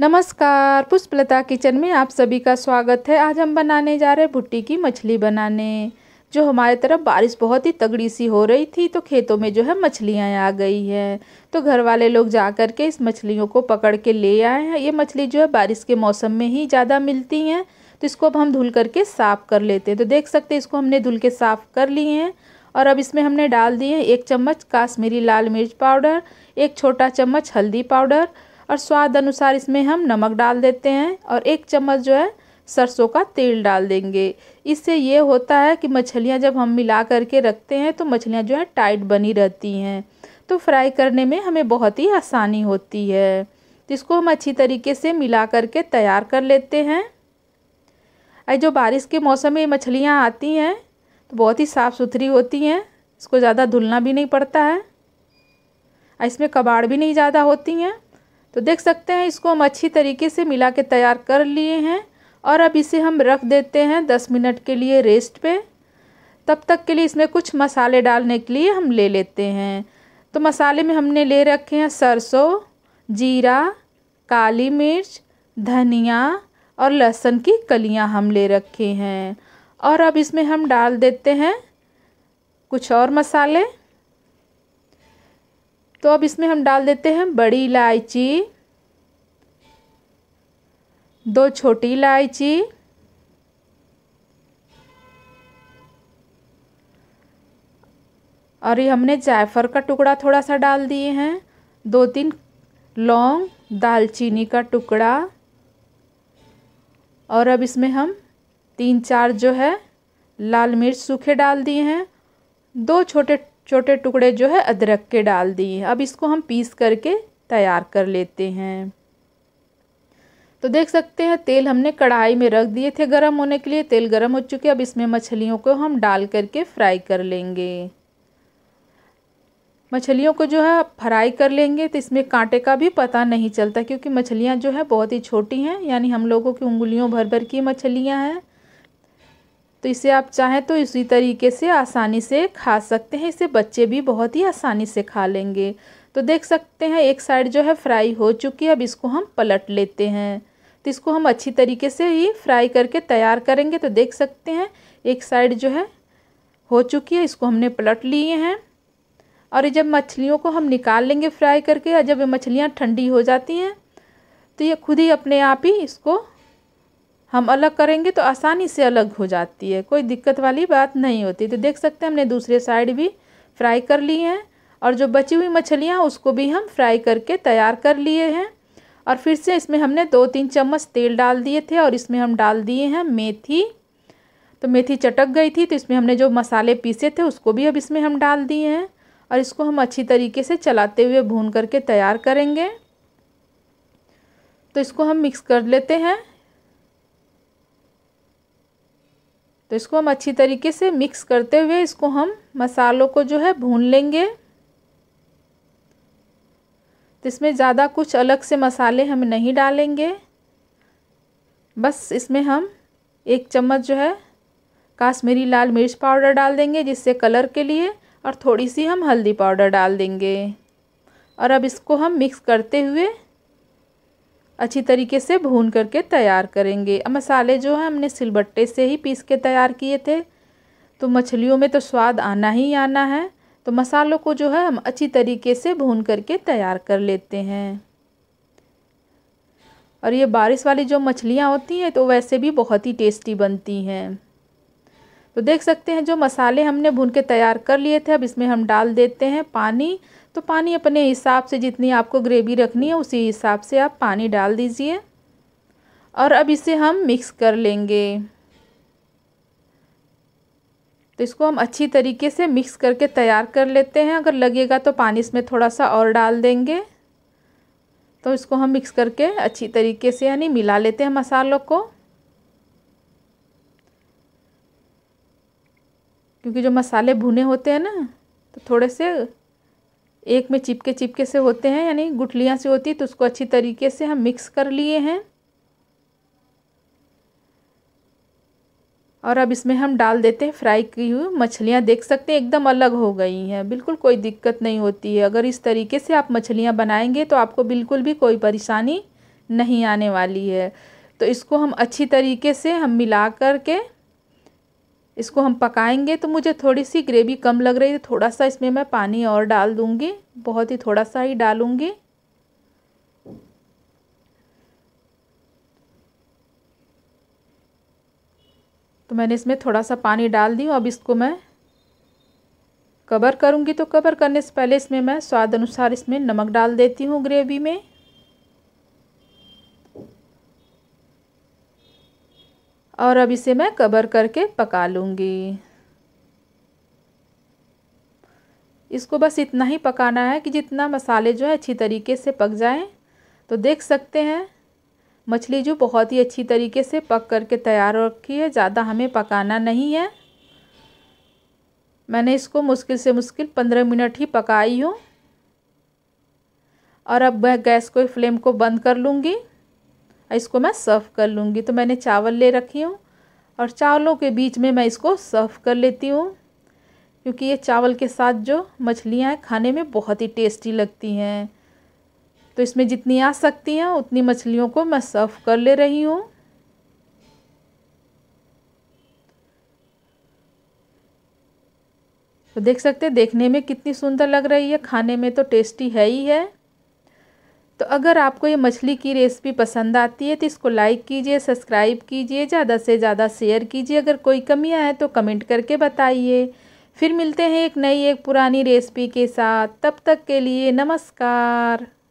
नमस्कार पुष्पलता किचन में आप सभी का स्वागत है आज हम बनाने जा रहे भुट्टी की मछली बनाने जो हमारे तरफ बारिश बहुत ही तगड़ी सी हो रही थी तो खेतों में जो है मछलियाँ आ गई हैं तो घर वाले लोग जा कर के इस मछलियों को पकड़ के ले आए हैं ये मछली जो है बारिश के मौसम में ही ज़्यादा मिलती हैं तो इसको अब हम धुल करके साफ़ कर लेते हैं तो देख सकते हैं इसको हमने धुल के साफ़ कर लिए हैं और अब इसमें हमने डाल दिए एक चम्मच काश्मीरी लाल मिर्च पाउडर एक छोटा चम्मच हल्दी पाउडर और स्वाद अनुसार इसमें हम नमक डाल देते हैं और एक चम्मच जो है सरसों का तेल डाल देंगे इससे ये होता है कि मछलियाँ जब हम मिला करके रखते हैं तो मछलियाँ जो है टाइट बनी रहती हैं तो फ्राई करने में हमें बहुत ही आसानी होती है इसको हम अच्छी तरीके से मिला करके तैयार कर लेते हैं और जो बारिश के मौसम में मछलियाँ आती हैं तो बहुत ही साफ़ सुथरी होती हैं इसको ज़्यादा धुलना भी नहीं पड़ता है इसमें कबाड़ भी नहीं ज़्यादा होती हैं तो देख सकते हैं इसको हम अच्छी तरीके से मिला के तैयार कर लिए हैं और अब इसे हम रख देते हैं दस मिनट के लिए रेस्ट पे तब तक के लिए इसमें कुछ मसाले डालने के लिए हम ले लेते हैं तो मसाले में हमने ले रखे हैं सरसों जीरा काली मिर्च धनिया और लहसुन की कलियां हम ले रखे हैं और अब इसमें हम डाल देते हैं कुछ और मसाले तो अब इसमें हम डाल देते हैं बड़ी इलायची दो छोटी इलायची और ये हमने जायफर का टुकड़ा थोड़ा सा डाल दिए हैं दो तीन लौंग दालचीनी का टुकड़ा और अब इसमें हम तीन चार जो है लाल मिर्च सूखे डाल दिए हैं दो छोटे छोटे टुकड़े जो है अदरक के डाल दिए अब इसको हम पीस करके तैयार कर लेते हैं तो देख सकते हैं तेल हमने कढ़ाई में रख दिए थे गरम होने के लिए तेल गरम हो चुके अब इसमें मछलियों को हम डाल करके फ्राई कर लेंगे मछलियों को जो है फ्राई कर लेंगे तो इसमें कांटे का भी पता नहीं चलता क्योंकि मछलियाँ जो है बहुत ही छोटी हैं यानी हम लोगों की उंगलियों भर भर की मछलियाँ हैं तो इसे आप चाहें तो इसी तरीके से आसानी से खा सकते हैं इसे बच्चे भी बहुत ही आसानी से खा लेंगे तो देख सकते हैं एक साइड जो है फ्राई हो चुकी है अब इसको हम पलट लेते हैं तो इसको हम अच्छी तरीके से ही फ्राई करके तैयार करेंगे तो देख सकते हैं एक साइड जो है हो चुकी है इसको हमने पलट लिए हैं और ये जब मछलियों को हम निकाल लेंगे फ्राई करके और जब ये मछलियाँ ठंडी हो जाती हैं तो ये खुद ही अपने आप ही इसको हम अलग करेंगे तो आसानी से अलग हो जाती है कोई दिक्कत वाली बात नहीं होती तो देख सकते हैं हमने दूसरे साइड भी फ्राई कर ली हैं और जो बची हुई मछलियाँ उसको भी हम फ्राई करके तैयार कर लिए हैं और फिर से इसमें हमने दो तीन चम्मच तेल डाल दिए थे और इसमें हम डाल दिए हैं मेथी तो मेथी चटक गई थी तो इसमें हमने जो मसाले पीसे थे उसको भी अब इसमें हम डाल दिए हैं और इसको हम अच्छी तरीके से चलाते हुए भून करके तैयार करेंगे तो इसको हम मिक्स कर लेते हैं तो इसको हम अच्छी तरीके से मिक्स करते हुए इसको हम मसालों को जो है भून लेंगे तो इसमें ज़्यादा कुछ अलग से मसाले हम नहीं डालेंगे बस इसमें हम एक चम्मच जो है काश्मीरी लाल मिर्च पाउडर डाल देंगे जिससे कलर के लिए और थोड़ी सी हम हल्दी पाउडर डाल देंगे और अब इसको हम मिक्स करते हुए अच्छी तरीके से भून करके तैयार करेंगे अब मसाले जो है हमने सिलबट्टे से ही पीस के तैयार किए थे तो मछलियों में तो स्वाद आना ही आना है तो मसालों को जो है हम अच्छी तरीके से भून करके तैयार कर लेते हैं और ये बारिश वाली जो मछलियाँ होती हैं तो वैसे भी बहुत ही टेस्टी बनती हैं तो देख सकते हैं जो मसाले हमने भून के तैयार कर लिए थे अब इसमें हम डाल देते हैं पानी तो पानी अपने हिसाब से जितनी आपको ग्रेवी रखनी है उसी हिसाब से आप पानी डाल दीजिए और अब इसे हम मिक्स कर लेंगे तो इसको हम अच्छी तरीके से मिक्स करके तैयार कर लेते हैं अगर लगेगा तो पानी इसमें थोड़ा सा और डाल देंगे तो इसको हम मिक्स करके अच्छी तरीके से यानी मिला लेते हैं मसालों को क्योंकि जो मसाले भुने होते हैं ना तो थोड़े से एक में चिपके चिपके से होते हैं यानी गुठलियाँ से होती है तो उसको अच्छी तरीके से हम मिक्स कर लिए हैं और अब इसमें हम डाल देते हैं फ्राई की हुई मछलियाँ देख सकते हैं एकदम अलग हो गई हैं बिल्कुल कोई दिक्कत नहीं होती है अगर इस तरीके से आप मछलियाँ बनाएंगे तो आपको बिल्कुल भी कोई परेशानी नहीं आने वाली है तो इसको हम अच्छी तरीके से हम मिला कर के इसको हम पकाएंगे तो मुझे थोड़ी सी ग्रेवी कम लग रही है थोड़ा सा इसमें मैं पानी और डाल दूँगी बहुत ही थोड़ा सा ही डालूँगी तो मैंने इसमें थोड़ा सा पानी डाल दी अब इसको मैं कवर करूँगी तो कवर करने से पहले इसमें मैं स्वाद अनुसार इसमें नमक डाल देती हूँ ग्रेवी में और अब इसे मैं कवर करके पका लूँगी इसको बस इतना ही पकाना है कि जितना मसाले जो है अच्छी तरीके से पक जाएं तो देख सकते हैं मछली जो बहुत ही अच्छी तरीके से पक करके तैयार हो रखी है ज़्यादा हमें पकाना नहीं है मैंने इसको मुश्किल से मुश्किल पंद्रह मिनट ही पकाई हूँ और अब मैं गैस को फ्लेम को बंद कर लूँगी इसको मैं सर्व कर लूँगी तो मैंने चावल ले रखी हूँ और चावलों के बीच में मैं इसको सर्व कर लेती हूँ क्योंकि ये चावल के साथ जो मछलियाँ हैं खाने में बहुत ही टेस्टी लगती हैं तो इसमें जितनी आ सकती हैं उतनी मछलियों को मैं सर्व कर ले रही हूँ तो देख सकते हैं देखने में कितनी सुंदर लग रही है खाने में तो टेस्टी है ही है तो अगर आपको ये मछली की रेसिपी पसंद आती है तो इसको लाइक कीजिए सब्सक्राइब कीजिए ज़्यादा से ज़्यादा शेयर कीजिए अगर कोई कमियाँ हैं तो कमेंट करके बताइए फिर मिलते हैं एक नई एक पुरानी रेसिपी के साथ तब तक के लिए नमस्कार